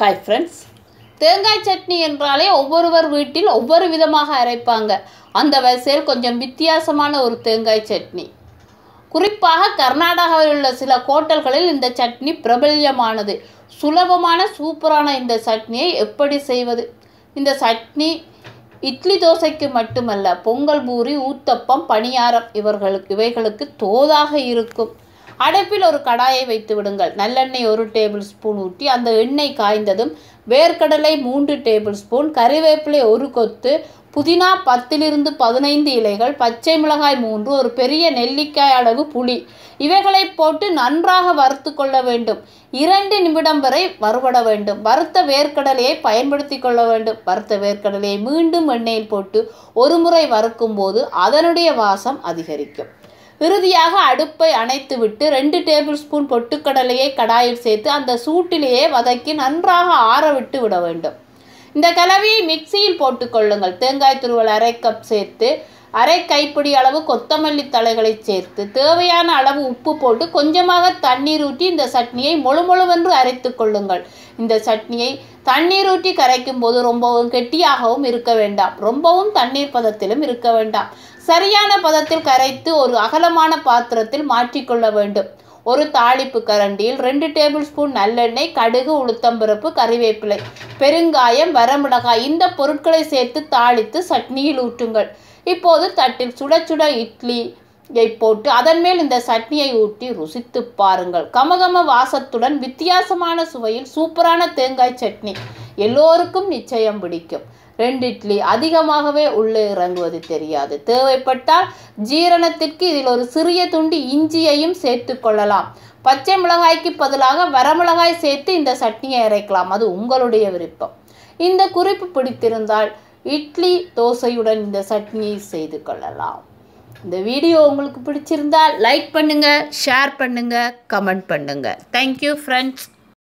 hi friends தேங்காய் சட்னி என்றாலே ஒவ்வொருவர் வீட்டில் ஒவ்வொரு விதமாக அரைப்பாங்க அந்த வரிசையில் கொஞ்சம் வித்தியாசமான ஒரு தேங்காய் சட்னி குறிப்பாக கர்நாடகாவில் உள்ள சில ஹோட்டல்களில் இந்த சட்னி பிரபல்யமானது சுலபமான சூப்பரான இந்த சட்னியை எப்படி செய்வது இந்த சட்னி இட்லி தோசைக்கு மட்டுமல்ல பொங்கல் பூரி ஊத்தப்பம் பணியாரம் இவர்களுக்கு இவைகளுக்கு தோதாக இருக்கும் அடைப்பில் ஒரு கடாயை வைத்து விடுங்கள் நல்லெண்ணெய் ஒரு டேபிள் ஸ்பூன் ஊற்றி அந்த எண்ணெய் காய்ந்ததும் வேர்க்கடலை மூன்று டேபிள் ஸ்பூன் கறிவேப்பிலை ஒரு கொத்து புதினா பத்திலிருந்து பதினைந்து இலைகள் பச்சை மிளகாய் மூன்று ஒரு பெரிய நெல்லிக்காய் அளவு புளி இவைகளை போட்டு நன்றாக வறுத்து கொள்ள வேண்டும் இரண்டு நிமிடம் வரை வறுபட வேண்டும் வறுத்த வேர்க்கடலையை பயன்படுத்தி கொள்ள வேண்டும் வறுத்த வேர்க்கடலையை மீண்டும் எண்ணெயில் போட்டு ஒரு முறை வறுக்கும் போது அதனுடைய வாசம் அதிகரிக்கும் இறுதியாக அடுப்பை அணைத்துவிட்டு ரெண்டு டேபிள் ஸ்பூன் பொட்டுக்கடலையை கடாயில் சேர்த்து அந்த சூட்டிலேயே வதக்கி நன்றாக ஆற விட்டு விட வேண்டும் இந்த கலவையை மிக்சியில் போட்டுக்கொள்ளுங்கள் தேங்காய் துருவல் அரை கப் சேர்த்து அரை கைப்பிடி அளவு கொத்தமல்லி தலைகளை சேர்த்து தேவையான அளவு உப்பு போட்டு கொஞ்சமாக தண்ணீர் ஊற்றி இந்த சட்னியை மொழுமொழுவென்று அரைத்து கொள்ளுங்கள் இந்த சட்னியை தண்ணீர் ஊற்றி கரைக்கும் போது ரொம்பவும் கெட்டியாகவும் இருக்க வேண்டாம் ரொம்பவும் தண்ணீர் பதத்திலும் இருக்க வேண்டாம் சரியான பதத்தில் கரைத்து ஒரு அகலமான பாத்திரத்தில் மாற்றிக்கொள்ள வேண்டும் ஒரு தாளிப்பு கரண்டியில் ரெண்டு டேபிள் ஸ்பூன் நல்லெண்ணெய் கடுகு உளுத்தம்பருப்பு கறிவேப்பிலை பெருங்காயம் வரமிளகாய் இந்த பொருட்களை சேர்த்து தாளித்து சட்னியில் ஊற்றுங்கள் இப்போது தட்டில் சுட சுட இட்லி போட்டு அதன் மேல் இந்த சட்னியை ஊற்றி ருசித்து பாருங்கள் கமகம வாசத்துடன் வித்தியாசமான சுவையில் சூப்பரான தேங்காய் சட்னி எல்லோருக்கும் நிச்சயம் பிடிக்கும் ரெண்டு இட்லி அதிகமாகவே உள்ளே இறங்குவது தெரியாது தேவைப்பட்டால் ஜீரணத்திற்கு இதில் ஒரு சிறிய துண்டு இஞ்சியையும் சேர்த்து கொள்ளலாம் பச்சை மிளகாய்க்கு பதிலாக வரமிளகாய் சேர்த்து இந்த சட்னியை இறைக்கலாம் அது உங்களுடைய விருப்பம் இந்த குறிப்பு பிடித்திருந்தால் இட்லி தோசையுடன் இந்த சட்னியை செய்து கொள்ளலாம் இந்த வீடியோ உங்களுக்கு பிடிச்சிருந்தால் லைக் பண்ணுங்கள் ஷேர் பண்ணுங்கள் கமெண்ட் பண்ணுங்கள் தேங்க்யூ ஃப்ரெண்ட்ஸ்